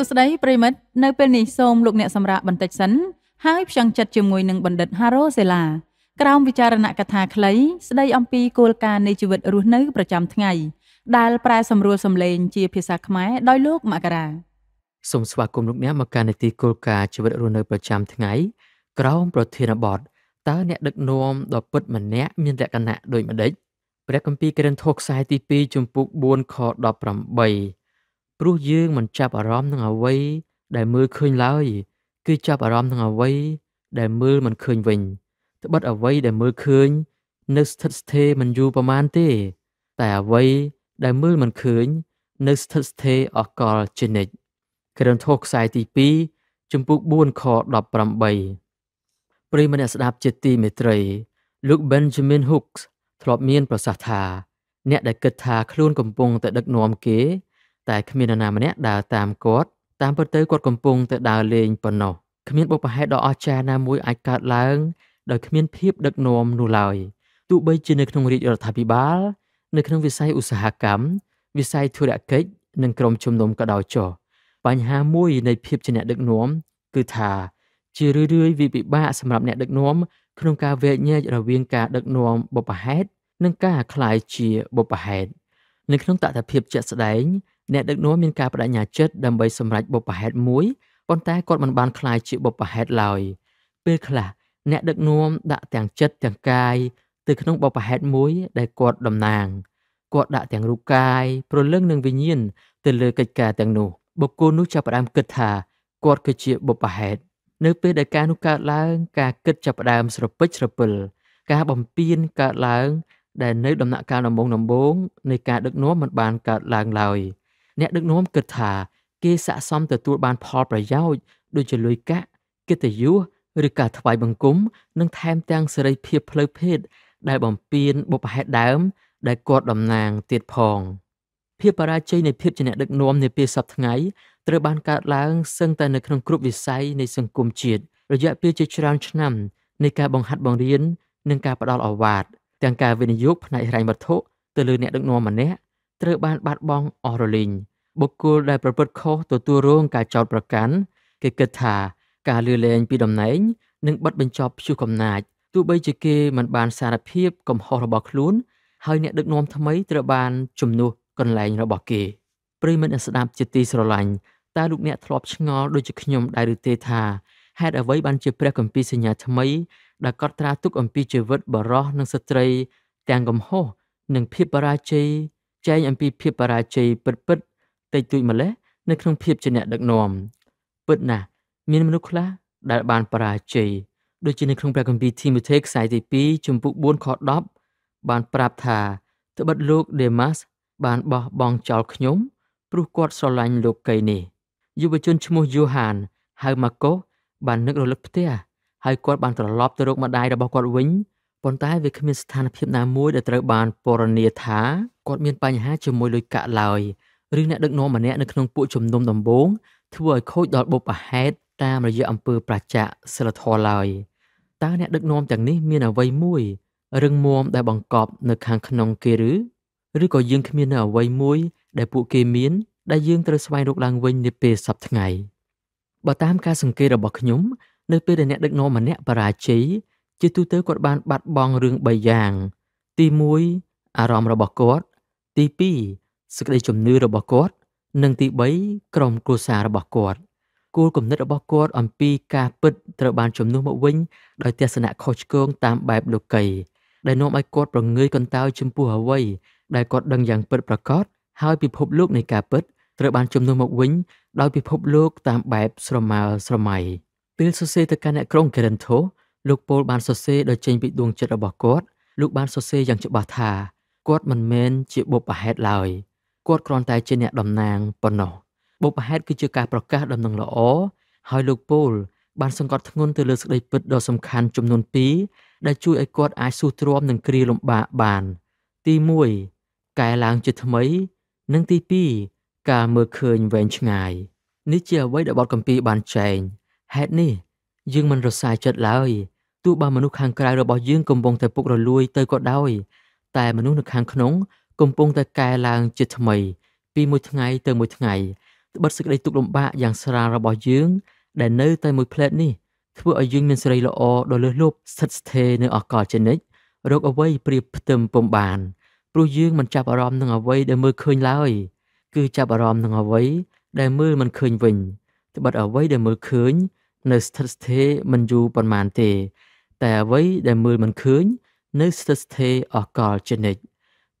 សួស្តីប្រិមិត្តនៅពេលនេះសូមលោកអ្នកសម្រាប់បន្តិចសិនហើយផ្ចង់ចិត្តជាមួយនឹងបណ្ឌិត Haro Sela ក្រោមវិចារណកថាខ្លី ស្ដីអំពីគោលការណ៍នៃជីវិតរស់នៅប្រចាំថ្ងៃដែលប្រែសម្រួលសម្លេងជាភាសាខ្មែរដោយលោកមករាសូមស្វាគមន៍លោកអ្នកមកកាន់នីតិគោលការណ៍ជីវិតរស់នៅប្រចាំថ្ងៃ ក្រោមប្រធានបទតើអ្នកដឹកនាំដ៏ពិតម្នាក់មានលក្ខណៈដូចម្ដេចព្រះគម្ពីរកិរិនថូខ្សែទី2ជំពូក4ខ18ព្រោះយើងមិនចាប់អារម្មណ៍នឹងអ្វីដែលមើលឃើញឡើយគឺចាប់អារម្មណ៍នឹងអ្វីដែលមើលមិនឃើញវិញត្បិតអ្វីដែលមើលឃើញនៅស្ថិតស្ថេរមិនយូរប្រមាណទេ តែអ្វីដែលមើលមិនឃើញនៅស្ថិតស្ថេរអកលជានិច្ចក្រន្ធោខ្សែទី2ចំពុក4ខ18ប្រិមនស្ដាប់ជាទីមេត្រី លោក Benjamin Hooks ធ្លាប់មានប្រសាសន៍ថាអ្នកដែលគិតថាខ្លួនកំពុងតែដឹកនាំគេតែគ្មាននរណាម្នាក់ដើរតាមគាត់តាមពិតទៅគាត់កំពុងតែដើរលេងប៉ុណ្ណោះគ្មានបុព្វហេតុដ៏អស្ចារ្យណាមួយអាចកើតឡើងដោយគ្មានភាពដឹកនាំនោះឡើយទោះបីជានៅក្នុងរាជរដ្ឋាភិបាល នៅក្នុងវិស័យឧស្សាហកម្មវិស័យធុរកិច្ចនិងក្រមជំនុំក៏ដោយចុះបញ្ហាមួយ នៃភាពជាអ្នកដឹកនាំគឺថា ជារឿយៗវាពិបាកសម្រាប់អ្នកដឹកនាំក្នុងការវែកញែករវាងការដឹកនាំបុព្វហេតុនិងការខ្លាយជាបុព្វហេតុនៅក្នុងតថភាពជាក់ស្ដែងអ្នកដឹកនាំមានការបដិញ្ញាចិត្តដើម្បីសម្រេចបុព្វហេតុមួយប៉ុន្តែគាត់មិនបានคลายជាបុព្វហេតុឡើយពេលខ្លះអ្នកដឹកនាំដាក់ទាំងចិត្តទាំងកាយទៅក្នុងបុព្វហេតុមួយដែលគាត់តំណាងគាត់ដាក់ទាំងរូបកាយព្រលឹងនិងវិញ្ញាណទៅលើកិច្ចការទាំងនោះបុគ្គលនោះចាប់ផ្ដើមគិតថាគាត់គឺជាបុព្វហេតុនៅពេលដែលការនោះកើតឡើង ការគិតចាប់ផ្ដើមស្រពិចស្រពិលការបំពេញកើតឡើងដែលនៅដំណាក់កាលដំបូងដំបូងនៃការដឹកនាំមិនបានកើតឡើងឡើយអ្នកដឹកនាំគិតថាគេស័ក្តិសមទទួលបានផលប្រយោជន៍ដូចជាលុយកាក់កិត្តិយសឬការថ្វាយបង្គំ និងថែមទាំងសេរីភាពផ្លូវភេទដែលបំពេញបុព្វហេតុដើម ដែលគាត់តំណាងទៀតផង ភាពបរាជ័យនៃភាពជាអ្នកដឹកនាំនាពេលសប្តាហ៍ថ្ងៃត្រូវបានកើតឡើងសឹងតែនៅក្នុងគ្រប់វិស័យនៃសង្គមជាតិរយៈពេលជាច្រើនឆ្នាំនៃការបង្ហាត់បង្រៀននិងការផ្ដល់អវ៉ាតទាំងការវិនិយោគផ្នែកហិរញ្ញវត្ថុទៅលើអ្នកដឹកនាំម្នាក់ត្រូវបានបាត់បង់អស់រលីងបុគ្គលដែលប្រព្រឹត្តខុសទទួលរងការចោទប្រកាន់គេគិតថាការលឺលែងពីតំណែងនឹងបិទបញ្ចប់ព្យុះកំណាចទោះបីជាគេមិនបានសារភាពកំហុសរបស់ខ្លួនហើយអ្នកដឹកនាំថ្មីត្រូវបានជំនួសកន្លែងរបស់គេប្រិមិត្តស្ដាប់ជាទីស្រឡាញ់តើលោកអ្នកធ្លាប់ឆ្ងល់ដូចជាខ្ញុំដែរឬទេថាហេតុអ្វីបានជាព្រះគម្ពីរសញ្ញាថ្មីដែលកត់ត្រាទុកអំពីជីវិត បរោះនិងស្ត្រី ទាំងកំហុសនិងភាពបរាជ័យចែងអំពីភាពបរាជ័យពិតៗតិចតួចម្លេះនៅក្នុងភាពជាអ្នកដឹកនាំពិតណាស់មានមនុស្សខ្លះដែលបានបរាជ័យដូចជានៅក្នុងព្រះគម្ពីរធីម៉ូថេខ្សែទី2ជំពូក4ខ10បានប្រាប់ថាត្បិតលោកដេម៉ាស់បានបោះបង់ចោលខ្ញុំ ព្រោះគាត់ស្រឡាញ់លោកកៃនេះយុវជនឈ្មោះយូហានហៅម៉ាកូសបាននឹករលឹកផ្ទះហើយគាត់បានត្រឡប់ទៅរកម្ដាយរបស់គាត់វិញប៉ុន្តែវាគ្មានស្ថានភាពណាមួយដែលត្រូវបានពណ៌នាថាគាត់មានបញ្ហាជាមួយលុយកាក់ឡើយឬអ្នកដឹកនាំម្នាក់នៅក្នុងពួកជំនុំដំបូងធ្វើឲ្យខូចដល់បុព្វហេតុតាមរយៈអង្គើប្រជាសិលធម៌ឡើយតើអ្នកដឹកនាំទាំងនេះមានអ្វីមួយរឹងមាំដែលបង្កប់ នៅខាងក្នុងគេឬឬក៏យើងគ្មាននៅអ្វីមួយ ដែលពួកគេមាន ដែលយើងត្រូវស្វែងរកឡើងវិញ នាពេលសប្តាហ៍ថ្ងៃបើតាម ការសង្កេតរបស់ខ្ញុំនៅពេលដែលអ្នកដឹកនាំម្នាក់បរាជ័យជាទូទៅគាត់បានបាត់បង់រឿង3យ៉ាងទី1អារម្មណ៍របស់គាត់ទី2សេចក្តីជំនឿរបស់គាត់និងទី3ក្រុមគ្រួសាររបស់គាត់គោលគំនិតរបស់គាត់អំពីការពិតត្រូវបានជំនួសមកវិញដោយទស្សនៈខុសឆ្គងតាមបែបលោកីដែលនាំឲ្យគាត់ប្រងើយកន្តើយចំពោះអ្វីដែលគាត់ដឹងយ៉ាងពិតប្រាកដហើយពិភពលោកនៃការពិតត្រូវបានជំនួសមកវិញដោយពិភពលោកតាមបែបស្រមើស្រមៃ។ពេលសរសេរទៅកាន់អ្នកក្រុងកេរិនថូលោកពូលបានសរសេរដោយចេញពីដួងចិត្តរបស់គាត់លោកបានសរសេរយ៉ាងច្បាស់ថាគាត់មិនមែនជាបុព្វហេតុឡើយគាត់គ្រាន់តែជាអ្នកតំណាងប៉ុណ្ណោះបុព្វហេតុគឺជាការប្រកាសដំណឹងល្អហើយលោកពូល បានសង្កត់ធ្ងន់ទៅលើសេចក្តីពិតដ៏សំខាន់ចំនួន2ដែលជួយឲ្យគាត់អាចស៊ូទ្រាំនឹងគ្រាលំបាកបាន ទី1កែឡើងជាថ្មី និងទី2ការមើលឃើញវែងឆ្ងាយនេះជាអ្វីដែលបទកម្ពីបានចែងហេតុនេះ យើងមិនរសាយចិត្តឡើយទោះបើមនុស្សខាងក្រៅរបស់យើងកំពុងតែពុករលួយទៅក៏ដោយតែមនុស្សនៅខាងក្នុង កំពុងតែកែឡើងជាថ្មី ពីមួយថ្ងៃទៅមួយថ្ងៃត្បិតសេចក្តីទុក្ខលំបាកយ៉ាងស្រាលរបស់យើង ដែលនៅតែមួយផ្លែតនេះធ្វើឲ្យយើងមានសេរីល្អដ៏លើសលប់ស្ថិតស្ថេរនៅអកលចនិចរកអ្វីប្រៀបផ្ទឹមពុំបាន ព្រោះយើងមិនចាប់អារម្មណ៍នឹងអ្វីដែលមើលឃើញឡើយគឺចាប់អារម្មណ៍នឹងអ្វីដែលមើលមិនឃើញវិញត្បិតអ្វីដែលមើលឃើញនៅស្ថិតស្ថេរមិនយូរប៉ុន្មានទេតែអ្វីដែលមើលមិនឃើញ នៅស្ថិតស្ថេរអកលជានិច្ច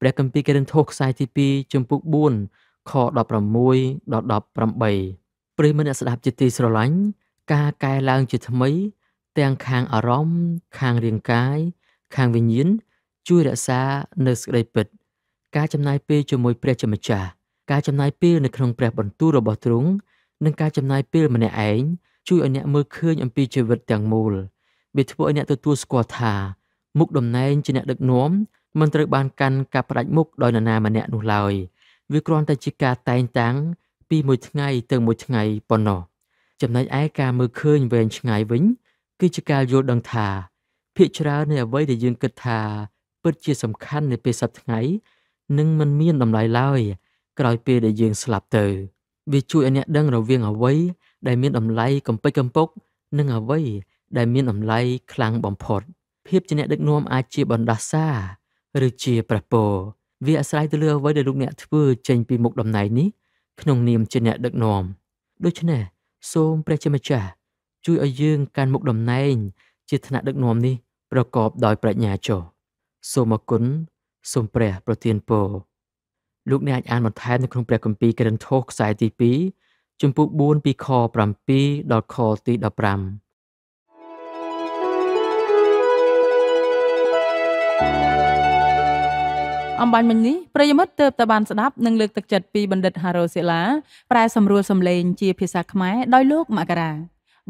ព្រះគម្ពីរកិរិនថូសខ្សែទី2ចំពុក4ខ16ដល់18ព្រះមិត្តអ្នកស្ដាប់ជាទីស្រឡាញ់ការកែឡើងជាថ្មី ទាំងខាងអារម្មណ៍ខាងរាងកាយ ខាងវិញ្ញាណជួយរក្សានៅសេចក្តីពិតការចំណាយពេលជាមួយព្រះជាម្ចាស់ការចំណាយពេលនៅក្នុងព្រះបន្ទូលរបស់ទ្រង់និងការចំណាយពេលម្នាក់ឯងជួយឲ្យអ្នកមើលឃើញអំពីជីវិតទាំងមូលវាធ្វើឲ្យអ្នកទទួលស្គាល់ថាមុខតំណែងជាអ្នកដឹកនាំមិនត្រូវបានកាន់កាប់ផ្ដាច់មុខដោយនរណាម្នាក់នោះឡើយវាគ្រាន់តែជាការតែងតាំងពីមួយថ្ងៃទៅមួយថ្ងៃប៉ុណ្ណោះចំណែកឯការមើលឃើញវែងឆ្ងាយវិញ គឺជាការយល់ដឹងថា ភាកច្រើននៃអ្វីដែលយើងគិតថា ពិតជាសំខាន់នៅពេលសប្តាហ៍ថ្ងៃនឹងមិនមានតម្លៃឡើយក្រោយពេលដែលយើងស្លាប់ទៅ វាជួយឲ្យអ្នកដឹងរវាងអ្វីដែលមានតម្លៃកំពេចកំពុកនិងអ្វីដែលមានតម្លៃខ្លាំងបំផុតភាពជាអ្នកដឹកនាំអាចជាបណ្ដាសា ឬជាប្រពោវាអាស្រ័យទៅលើអ្វីដែលលោកអ្នកធ្វើ ចេញពីមុខតំណែងនេះក្នុងនាមជាអ្នកដឹកនាំដូច្នេះសូមព្រះជាម្ចាស់ជួយឲ្យយើង កាន់មុខតំណែងជាឋានៈដឹកនាំនេះប្រកបដោយប្រាជ្ញាចុះសូមអគុណសូមព្រះប្រទានពរលោកអ្នកអាចអានបន្ថែមនៅក្នុងព្រះគម្ពីរកិរិនថូសខ្សែទី2ជំពូក4ពីខ7ដល់ខទី15អំបញ្ញមិញនេះប្រិយមិត្តទៅតែបានស្ដាប់និងលើកទឹកចិត្តពីបណ្ឌិត Haro Sela ប្រែ សម្រួលសម្លេង ជាភាសាខ្មែរដោយលោកមករា